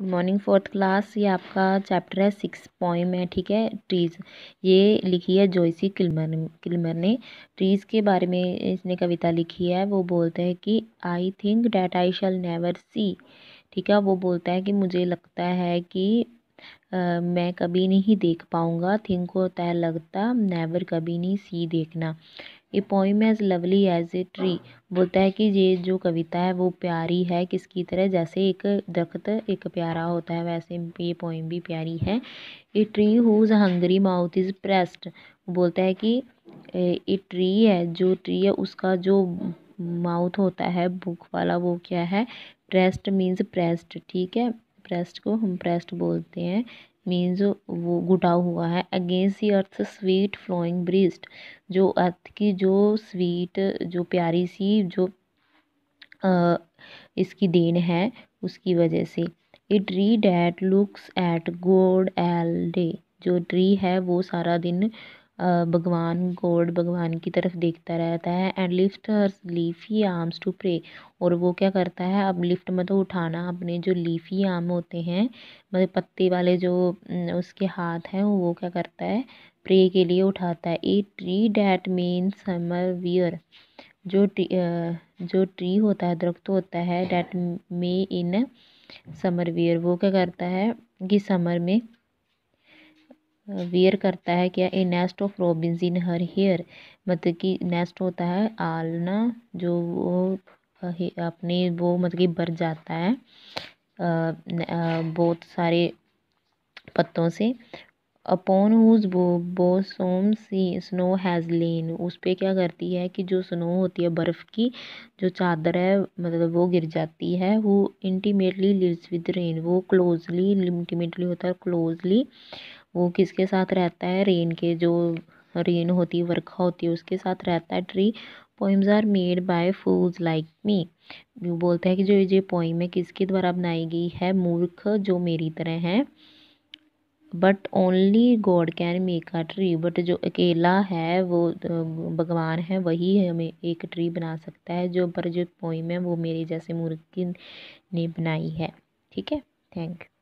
good morning fourth class ये आपका chapter है सिक्स पॉइम है ठीक है ट्रीज़ ये लिखी है जोइसी किलमर किलमर ने ट्रीज़ के बारे में इसने कविता लिखी है वो बोलते हैं कि I think that I shall never see ठीक है वो बोलता है कि मुझे लगता है कि Uh, मैं कभी नहीं देख पाऊँगा थिंक होता है लगता नेवर कभी नहीं सी देखना a poem as lovely as a tree बोलता है कि ये जो कविता है वो प्यारी है किसकी तरह जैसे एक दरख्त एक प्यारा होता है वैसे ये पोइम भी प्यारी है a tree whose hungry mouth is pressed बोलता है कि ए ट्री है जो ट्री है उसका जो माउथ होता है बुक वाला वो क्या है प्रेस्ड मीन्स प्रेस्ड ठीक है प्रेस्ड को हम प्रेस्ड बोलते हैं मीन्स वो घुटा हुआ है against the earth sweet flowing breast जो अर्थ की जो स्वीट जो प्यारी सी जो आ, इसकी देन है उसकी वजह से a tree that looks at God all day जो ट्री है वो सारा दिन भगवान गॉड भगवान की तरफ देखता रहता है and lift leafy arms to pray और वो क्या करता है अब लिफ्ट मतलब उठाना अपने जो लीफी आर्म होते हैं मतलब पत्ते वाले जो उसके हाथ हैं वो क्या करता है प्रे के लिए उठाता है a tree that may in summer wear जो ट्री जो ट्री होता है दरख्त होता है that may in summer wear वो क्या करता है कि समर में वियर करता है क्या a nest of robins in her hair मतलब कि नेस्ट होता है आलना जो वो अपने वो मतलब कि भर जाता है बहुत सारे पत्तों से अपॉन हुज बो सोम सी स्नो हैज़ लेन उस पर क्या करती है कि जो स्नो होती है बर्फ़ की जो चादर है मतलब वो गिर जाती है वो इंटीमेटली लिव्स विद रेन वो क्लोजली इंटीमेटली होता है क्लोजली वो किसके साथ रहता है रेन के जो रेन होती है वर्खा होती है उसके साथ रहता है tree poems are made by fools like me बोलते हैं कि जो ये पोइम है किसके द्वारा बनाई गई है मूर्ख जो मेरी तरह हैं but only God can make a tree but जो अकेला है वो भगवान है वही हमें एक ट्री बना सकता है जो पर जो पोइम है वो मेरे जैसे मूर्ख ने बनाई है ठीक है थैंक यू